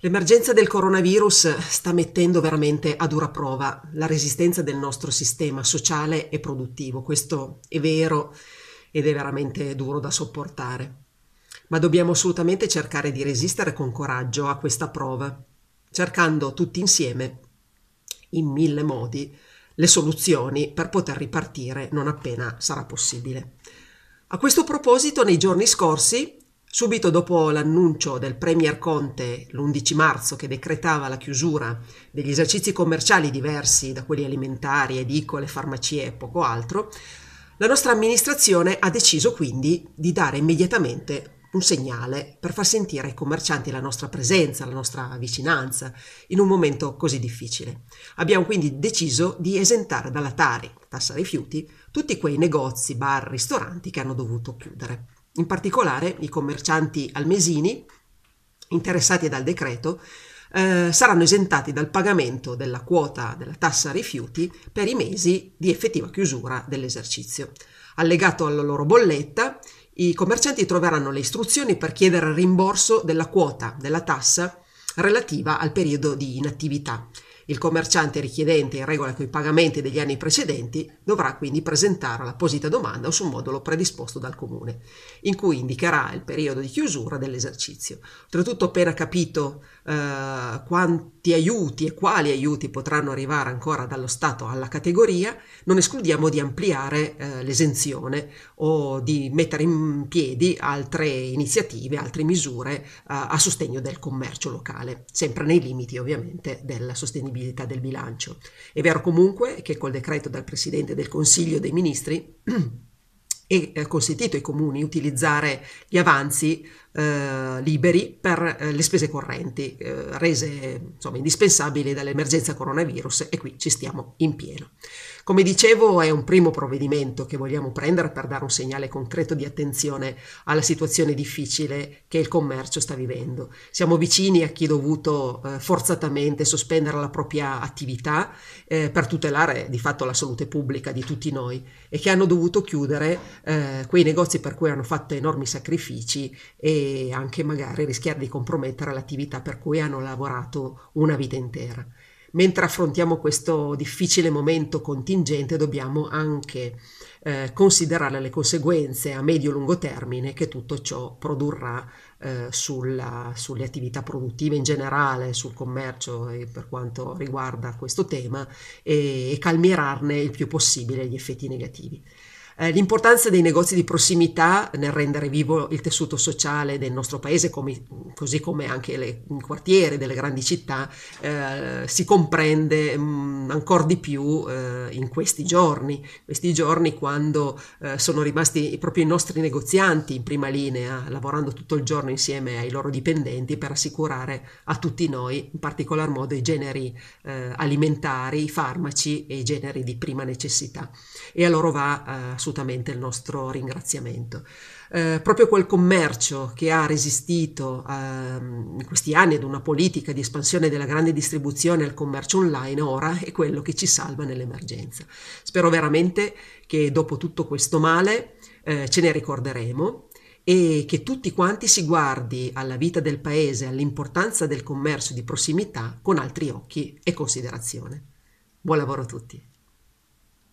L'emergenza del coronavirus sta mettendo veramente a dura prova la resistenza del nostro sistema sociale e produttivo. Questo è vero ed è veramente duro da sopportare. Ma dobbiamo assolutamente cercare di resistere con coraggio a questa prova, cercando tutti insieme, in mille modi, le soluzioni per poter ripartire non appena sarà possibile. A questo proposito, nei giorni scorsi Subito dopo l'annuncio del Premier Conte l'11 marzo che decretava la chiusura degli esercizi commerciali diversi da quelli alimentari, edicole, farmacie e poco altro, la nostra amministrazione ha deciso quindi di dare immediatamente un segnale per far sentire ai commercianti la nostra presenza, la nostra vicinanza in un momento così difficile. Abbiamo quindi deciso di esentare dalla Tari, tassa rifiuti, tutti quei negozi, bar, ristoranti che hanno dovuto chiudere. In particolare i commercianti almesini, interessati dal decreto, eh, saranno esentati dal pagamento della quota della tassa rifiuti per i mesi di effettiva chiusura dell'esercizio. Allegato alla loro bolletta, i commercianti troveranno le istruzioni per chiedere il rimborso della quota della tassa relativa al periodo di inattività il commerciante richiedente in regola con i pagamenti degli anni precedenti dovrà quindi presentare l'apposita domanda su un modulo predisposto dal comune, in cui indicherà il periodo di chiusura dell'esercizio. Oltretutto appena capito eh, quanti aiuti e quali aiuti potranno arrivare ancora dallo Stato alla categoria, non escludiamo di ampliare eh, l'esenzione o di mettere in piedi altre iniziative, altre misure eh, a sostegno del commercio locale, sempre nei limiti ovviamente della sostenibilità stabilità del bilancio. È vero comunque che col decreto dal Presidente del Consiglio dei Ministri e è eh, consentito ai comuni utilizzare gli avanzi eh, liberi per eh, le spese correnti, eh, rese insomma, indispensabili dall'emergenza coronavirus e qui ci stiamo in pieno. Come dicevo è un primo provvedimento che vogliamo prendere per dare un segnale concreto di attenzione alla situazione difficile che il commercio sta vivendo. Siamo vicini a chi ha dovuto eh, forzatamente sospendere la propria attività eh, per tutelare di fatto la salute pubblica di tutti noi e che hanno dovuto chiudere eh, quei negozi per cui hanno fatto enormi sacrifici e anche magari rischiare di compromettere l'attività per cui hanno lavorato una vita intera. Mentre affrontiamo questo difficile momento contingente dobbiamo anche eh, considerare le conseguenze a medio-lungo termine che tutto ciò produrrà eh, sulla, sulle attività produttive in generale, sul commercio e per quanto riguarda questo tema e, e calmierarne il più possibile gli effetti negativi. Eh, l'importanza dei negozi di prossimità nel rendere vivo il tessuto sociale del nostro paese, come, così come anche le, il quartiere delle grandi città, eh, si comprende mh, mm, ancora di più eh, in questi giorni, questi giorni quando eh, sono rimasti proprio i nostri negozianti in prima linea, lavorando tutto il giorno insieme ai loro dipendenti per assicurare a tutti noi, in particolar modo i generi eh, alimentari, i farmaci e i generi di prima necessità. E a loro va eh, assolutamente il nostro ringraziamento. Eh, proprio quel commercio che ha resistito eh, in questi anni ad una politica di espansione della grande distribuzione al commercio online ora è quello che ci salva nell'emergenza. Spero veramente che dopo tutto questo male eh, ce ne ricorderemo e che tutti quanti si guardi alla vita del paese, all'importanza del commercio di prossimità con altri occhi e considerazione. Buon lavoro a tutti!